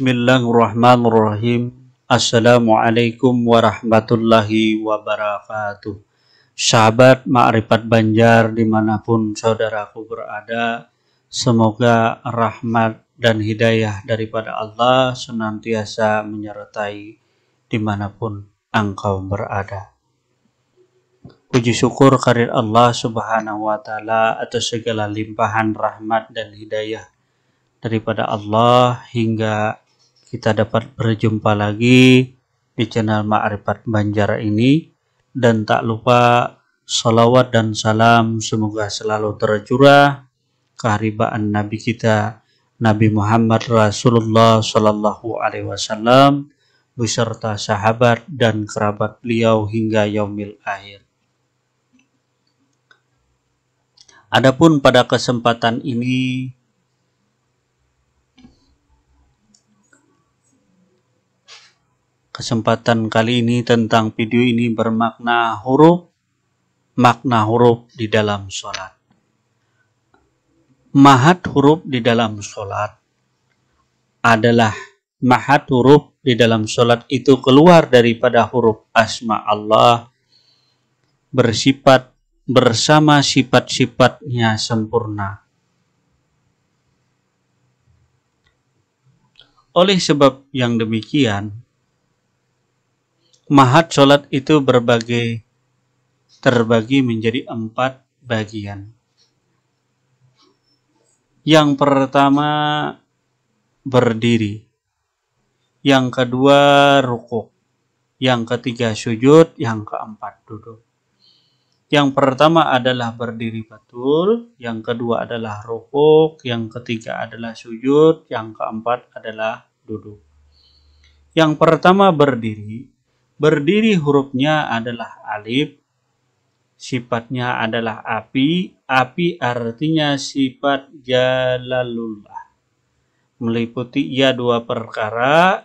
Bismillahirrahmanirrahim. Assalamualaikum warahmatullahi wabarakatuh. Sahabat Ma'rifat Banjar dimanapun saudaraku berada, semoga rahmat dan hidayah daripada Allah senantiasa menyertai dimanapun engkau berada. Puji syukur karir Allah subhanahu wa ta'ala atas segala limpahan rahmat dan hidayah daripada Allah hingga kita dapat berjumpa lagi di channel Ma'rifat Banjar ini dan tak lupa salawat dan salam semoga selalu tercurah keharibaan Nabi kita Nabi Muhammad Rasulullah Shallallahu Alaihi Wasallam beserta sahabat dan kerabat beliau hingga yaumil akhir. Adapun pada kesempatan ini kesempatan kali ini tentang video ini bermakna huruf, makna huruf di dalam sholat. Mahat huruf di dalam sholat adalah mahat huruf di dalam sholat itu keluar daripada huruf asma Allah bersifat bersama sifat-sifatnya sempurna. Oleh sebab yang demikian, Mahat sholat itu berbagai terbagi menjadi empat bagian. Yang pertama berdiri, yang kedua rukuk, yang ketiga sujud, yang keempat duduk. Yang pertama adalah berdiri betul, yang kedua adalah rukuk, yang ketiga adalah sujud, yang keempat adalah duduk. Yang pertama berdiri Berdiri hurufnya adalah alif, sifatnya adalah api, api artinya sifat jalalullah. Meliputi ia ya dua perkara,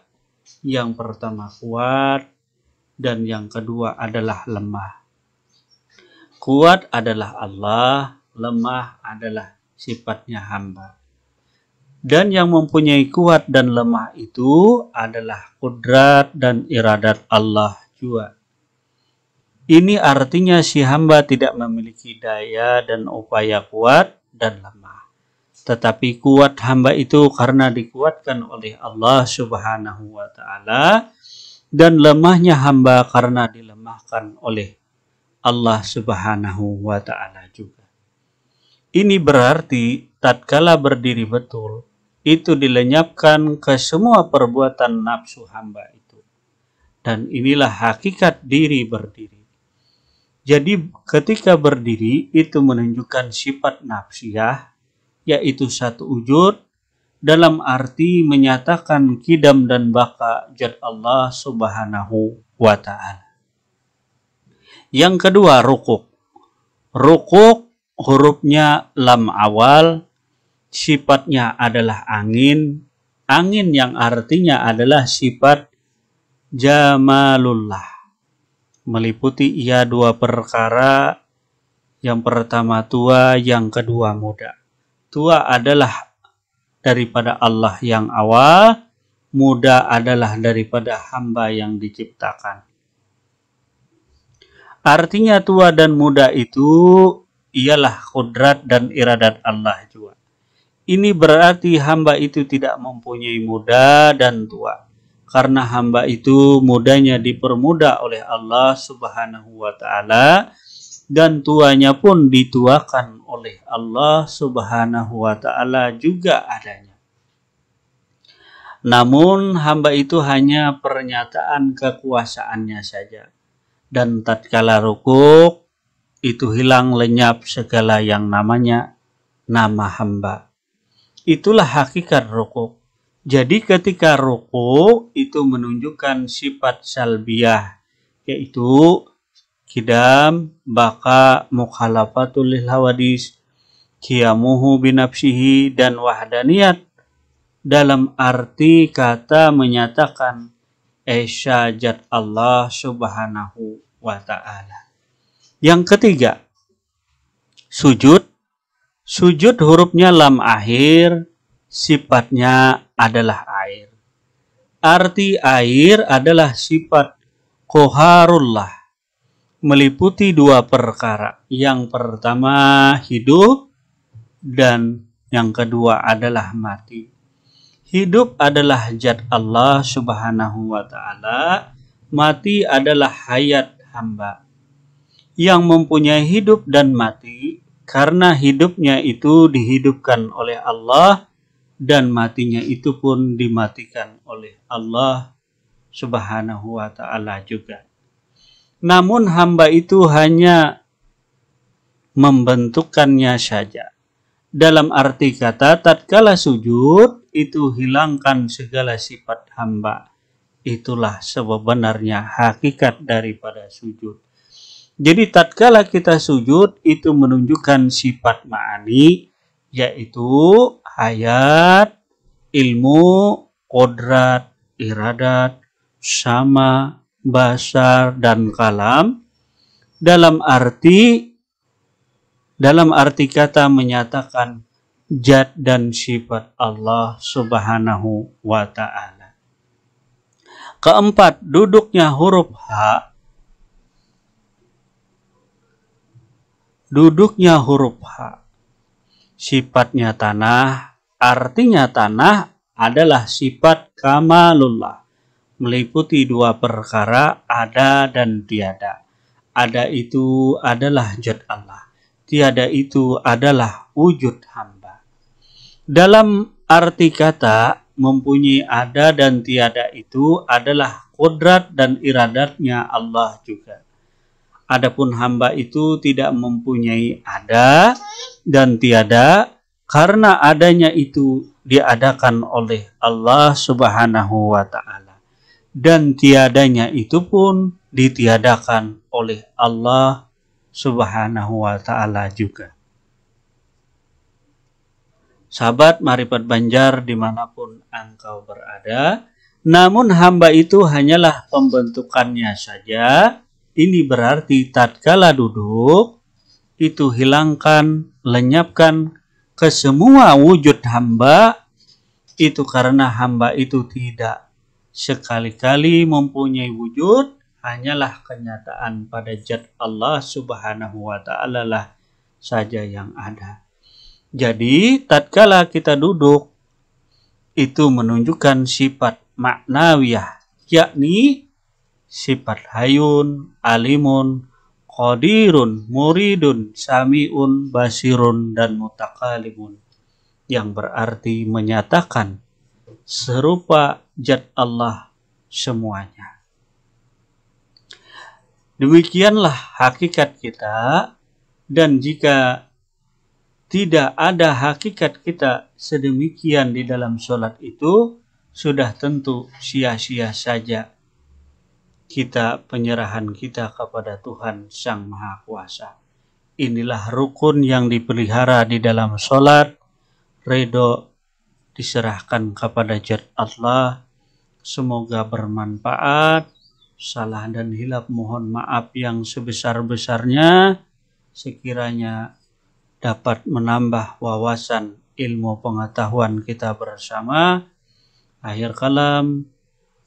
yang pertama kuat dan yang kedua adalah lemah. Kuat adalah Allah, lemah adalah sifatnya hamba dan yang mempunyai kuat dan lemah itu adalah kudrat dan iradat Allah jua. Ini artinya si hamba tidak memiliki daya dan upaya kuat dan lemah. Tetapi kuat hamba itu karena dikuatkan oleh Allah Subhanahu wa taala dan lemahnya hamba karena dilemahkan oleh Allah Subhanahu wa taala juga. Ini berarti tatkala berdiri betul itu dilenyapkan ke semua perbuatan nafsu hamba itu. Dan inilah hakikat diri berdiri. Jadi ketika berdiri itu menunjukkan sifat nafsiyah, yaitu satu wujud, dalam arti menyatakan kidam dan baka jad Allah subhanahu wa ta'ala. Yang kedua, rukuk. Rukuk hurufnya lam awal sifatnya adalah angin, angin yang artinya adalah sifat jamalullah. Meliputi ia dua perkara, yang pertama tua, yang kedua muda. Tua adalah daripada Allah yang awal, muda adalah daripada hamba yang diciptakan. Artinya tua dan muda itu ialah kudrat dan iradat Allah juga. Ini berarti hamba itu tidak mempunyai muda dan tua. Karena hamba itu mudanya dipermudah oleh Allah Subhanahu wa taala dan tuanya pun dituakan oleh Allah Subhanahu wa taala juga adanya. Namun hamba itu hanya pernyataan kekuasaannya saja. Dan tatkala rukuk, itu hilang lenyap segala yang namanya nama hamba itulah hakikat rukuk. Jadi ketika rukuk itu menunjukkan sifat salbiah yaitu kidam baka mukhalafatul lil kiamuhu binafsihi dan wahdaniyat dalam arti kata menyatakan esyajat Allah subhanahu wa ta'ala. Yang ketiga, sujud Sujud hurufnya lam akhir, sifatnya adalah air. Arti air adalah sifat koharullah, meliputi dua perkara. Yang pertama hidup dan yang kedua adalah mati. Hidup adalah jad Allah subhanahu wa ta'ala, mati adalah hayat hamba. Yang mempunyai hidup dan mati karena hidupnya itu dihidupkan oleh Allah dan matinya itu pun dimatikan oleh Allah Subhanahu wa taala juga. Namun hamba itu hanya membentukkannya saja. Dalam arti kata tatkala sujud itu hilangkan segala sifat hamba. Itulah sebenarnya hakikat daripada sujud. Jadi tatkala kita sujud itu menunjukkan sifat ma'ani yaitu hayat, ilmu, kodrat, iradat, sama, basar, dan kalam dalam arti dalam arti kata menyatakan jad dan sifat Allah Subhanahu wa taala. Keempat, duduknya huruf H duduknya huruf H. Sifatnya tanah, artinya tanah adalah sifat kamalullah, meliputi dua perkara ada dan tiada. Ada itu adalah zat Allah, tiada itu adalah wujud hamba. Dalam arti kata mempunyai ada dan tiada itu adalah kodrat dan iradatnya Allah juga Adapun hamba itu tidak mempunyai ada dan tiada karena adanya itu diadakan oleh Allah Subhanahu wa taala dan tiadanya itu pun ditiadakan oleh Allah Subhanahu wa taala juga. Sahabat Maripat Banjar dimanapun engkau berada, namun hamba itu hanyalah pembentukannya saja, ini berarti tatkala duduk itu hilangkan, lenyapkan ke semua wujud hamba itu karena hamba itu tidak sekali-kali mempunyai wujud hanyalah kenyataan pada jad Allah Subhanahu wa taala lah saja yang ada. Jadi tatkala kita duduk itu menunjukkan sifat maknawiyah yakni sifat hayun, alimun, qadirun, muridun, samiun, basirun, dan mutakalimun yang berarti menyatakan serupa jad Allah semuanya. Demikianlah hakikat kita dan jika tidak ada hakikat kita sedemikian di dalam sholat itu, sudah tentu sia-sia saja kita penyerahan kita kepada Tuhan Sang Maha Kuasa. Inilah rukun yang dipelihara di dalam sholat, redo diserahkan kepada jad Allah. Semoga bermanfaat, salah dan hilap mohon maaf yang sebesar-besarnya, sekiranya dapat menambah wawasan ilmu pengetahuan kita bersama. Akhir kalam.